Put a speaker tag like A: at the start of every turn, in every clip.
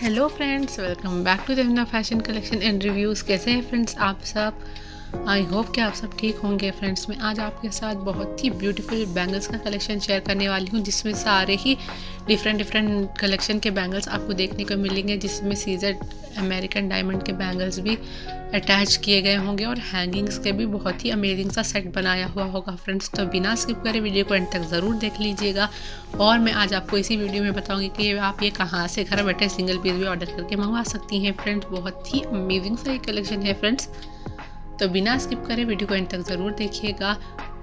A: hello friends welcome back to Devna fashion collection and reviews कैसे हैं friends आप सब आई होप कि आप सब ठीक होंगे फ्रेंड्स मैं आज आपके साथ बहुत ही ब्यूटीफुल बैंगल्स का कलेक्शन शेयर करने वाली हूँ जिसमें सारे ही डिफरेंट डिफरेंट कलेक्शन के बैंगल्स आपको देखने को मिलेंगे जिसमें सीजर अमेरिकन डायमंड के बैंगल्स भी अटैच किए गए होंगे और हैंगिंग्स के भी बहुत ही अमेजिंग सा सेट बनाया हुआ होगा फ्रेंड्स तो बिना स्किप करे वीडियो को एंड तक ज़रूर देख लीजिएगा और मैं आज आपको इसी वीडियो में बताऊंगी कि आप ये कहाँ से घर बैठे सिंगल पीस भी ऑर्डर करके मंगवा सकती हैं फ्रेंड्स बहुत ही अमेजिंग सा ये कलेक्शन है फ्रेंड्स तो बिना स्किप करे वीडियो को एंड तक ज़रूर देखिएगा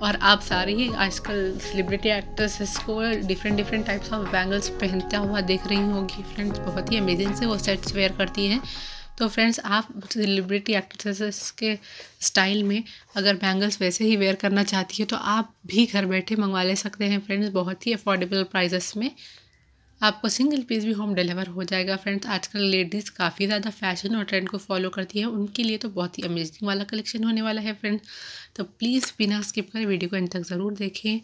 A: और आप सारे ही आजकल सेलिब्रिटी एक्ट्रेसेस को different different types of bangles पहनता हुआ देख रही होगी फ्रेंड्स बहुत ही अमेजिंग से वो सेट्स वेयर करती हैं तो फ्रेंड्स आप सेलिब्रिटी एक्ट्रेसेस के स्टाइल में अगर बैंगल्स वैसे ही वेयर करना चाहती है तो आप भी घर बैठे मंगवा ले सकते हैं फ्रेंड्स बहुत ही अफोर्डेबल प्राइजेस में आपको सिंगल पीस भी होम डिलीवर हो जाएगा फ्रेंड्स आजकल लेडीज़ काफ़ी ज़्यादा फैशन और ट्रेंड को फॉलो करती है उनके लिए तो बहुत ही अमेजिंग वाला कलेक्शन होने वाला है फ्रेंड्स तो प्लीज़ बिना स्किप करें वीडियो को एंड तक ज़रूर देखें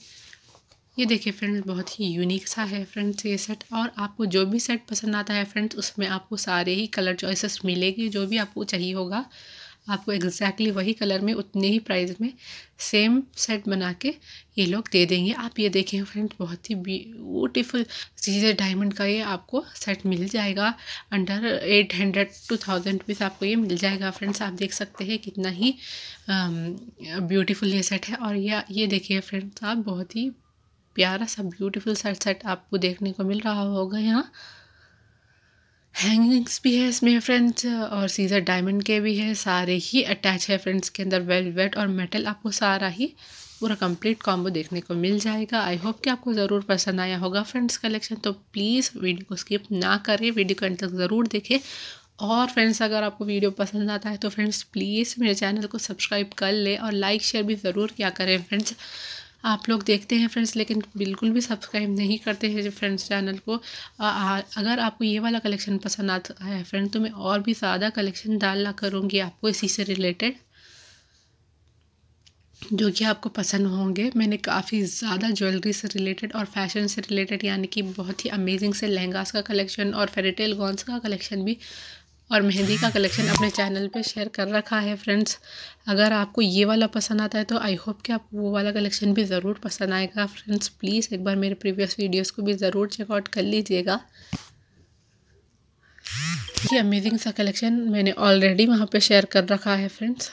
A: ये देखिए फ्रेंड्स बहुत ही यूनिक सा है फ्रेंड्स ये सेट और आपको जो भी सेट पसंद आता है फ्रेंड्स उसमें आपको सारे ही कलर चॉइसेस मिलेगी जो भी आपको चाहिए होगा आपको एग्जैक्टली exactly वही कलर में उतने ही प्राइस में सेम सेट बना के ये लोग दे देंगे आप ये देखें फ्रेंड बहुत ही ब्यूटीफुल चीज़ है डायमंड का ये आपको सेट मिल जाएगा under eight hundred two thousand rupees आपको ये मिल जाएगा फ्रेंड्स आप देख सकते हैं कितना ही ब्यूटीफुल um, ये सेट है और ये ये देखिए फ्रेंड्स आप बहुत ही प्यारा सा ब्यूटीफुल सेट सेट आपको देखने को मिल रहा होगा यहाँ हैंगिंग्स भी है इसमें फ्रेंड्स और सीज़र डायमंड के भी है सारे ही अटैच है फ्रेंड्स के अंदर वेलवेट और मेटल आपको सारा ही पूरा कंप्लीट कॉम्बो देखने को मिल जाएगा आई होप कि आपको ज़रूर पसंद आया होगा फ्रेंड्स कलेक्शन तो प्लीज़ वीडियो को स्किप ना करें वीडियो को अंत तक ज़रूर देखें और फ्रेंड्स अगर आपको वीडियो पसंद आता है तो फ्रेंड्स प्लीज़ मेरे चैनल को सब्सक्राइब कर लें और लाइक शेयर भी ज़रूर किया करें फ्रेंड्स आप लोग देखते हैं फ्रेंड्स लेकिन बिल्कुल भी सब्सक्राइब नहीं करते हैं फ्रेंड्स चैनल को आ, अगर आपको ये वाला कलेक्शन पसंद आता है फ्रेंड तो मैं और भी ज़्यादा कलेक्शन डालना करूँगी आपको इसी से रिलेटेड जो कि आपको पसंद होंगे मैंने काफ़ी ज़्यादा ज्वेलरी से रिलेटेड और फैशन से रिलेटेड यानी कि बहुत ही अमेजिंग से लहंगास का कलेक्शन और फेरीटेल गॉन्स का कलेक्शन भी और मेहंदी का कलेक्शन अपने चैनल पे शेयर कर रखा है फ्रेंड्स अगर आपको ये वाला पसंद आता है तो आई होप कि आपको वो वाला कलेक्शन भी ज़रूर पसंद आएगा फ्रेंड्स प्लीज़ एक बार मेरे प्रीवियस वीडियोस को भी ज़रूर चेकआउट कर लीजिएगा ये अमेजिंग सा कलेक्शन मैंने ऑलरेडी वहाँ पर शेयर कर रखा है फ्रेंड्स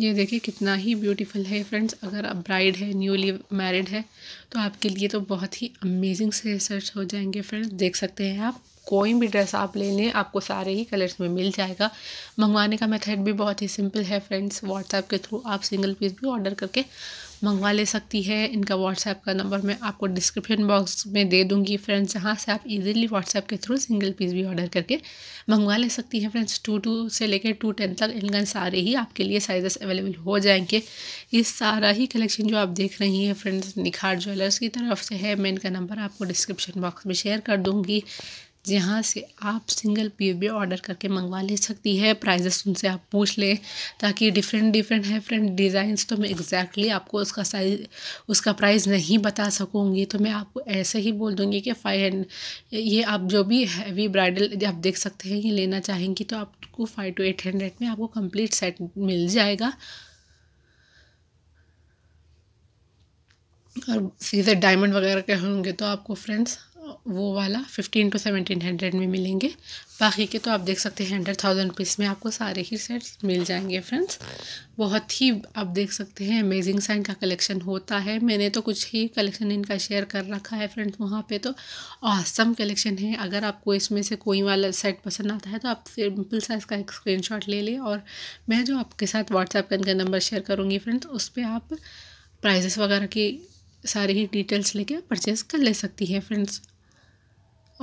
A: ये देखिए कितना ही ब्यूटीफुल है फ्रेंड्स अगर आप ब्राइड है न्यूली मैरिड है तो आपके लिए तो बहुत ही अमेजिंग से रिसर्च हो जाएंगे फ्रेंड्स देख सकते हैं आप कोई भी ड्रेस आप ले लें आपको सारे ही कलर्स में मिल जाएगा मंगवाने का मेथड भी बहुत ही सिंपल है फ्रेंड्स व्हाट्सएप के थ्रू आप सिंगल पीस भी ऑर्डर करके मंगवा ले सकती है इनका व्हाट्सएप का नंबर मैं आपको डिस्क्रिप्शन बॉक्स में दे दूंगी फ्रेंड्स जहाँ से आप इजीली व्हाट्सएप के थ्रू सिंगल पीस भी ऑर्डर करके मंगवा ले सकती हैं फ्रेंड्स टू टू से लेकर टू टेन तक इनका सारे ही आपके लिए साइजेस अवेलेबल हो जाएंगे ये सारा ही कलेक्शन जो आप देख रही हैं फ्रेंड्स निखार ज्वेलर्स की तरफ से है मैं इनका नंबर आपको डिस्क्रिप्शन बॉक्स में शेयर कर दूँगी जहाँ से आप सिंगल पी भी ऑर्डर करके मंगवा ले सकती है प्राइजेस उनसे आप पूछ लें ताकि डिफरेंट डिफरेंट है फ्रेंड डिज़ाइंस तो मैं एग्जैक्टली आपको उसका साइज उसका प्राइस नहीं बता सकूँगी तो मैं आपको ऐसे ही बोल दूँगी कि फाइव हंड ये आप जो भी हैवी ब्राइडल आप देख सकते हैं ये लेना चाहेंगी तो आपको फाइव टू एट हंड्रेड में आपको कम्प्लीट सेट मिल जाएगा और सीधे डायमंड वगैरह के होंगे तो आपको फ्रेंड्स वो वाला फिफ्टीन टू सेवेंटीन हंड्रेड में मिलेंगे बाकी के तो आप देख सकते हैं हंड्रेड थाउजेंड रुपीज़ में आपको सारे ही सेट्स मिल जाएंगे फ्रेंड्स बहुत ही आप देख सकते हैं अमेजिंग सा इनका कलेक्शन होता है मैंने तो कुछ ही कलेक्शन इनका शेयर कर रखा है फ्रेंड्स वहाँ पे तो औसम कलेक्शन है अगर आपको इसमें से कोई वाला सेट पसंद आता है तो आप सिंपल सा इसका एक स्क्रीन ले लें और मैं जो आपके साथ व्हाट्सएप का इनका नंबर शेयर करूँगी फ्रेंड्स उस पर आप प्राइजेस वगैरह की सारी ही डिटेल्स लेके परचेज़ कर ले सकती है फ्रेंड्स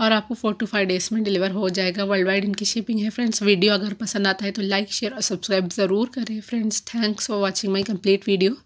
A: और आपको फोर टू फाइव डेज़ में डिलीवर हो जाएगा वर्ल्ड वाइड इनकी शिपिंग है फ्रेंड्स वीडियो अगर पसंद आता है तो लाइक शेयर और सब्सक्राइब ज़रूर करें friends thanks for watching my complete video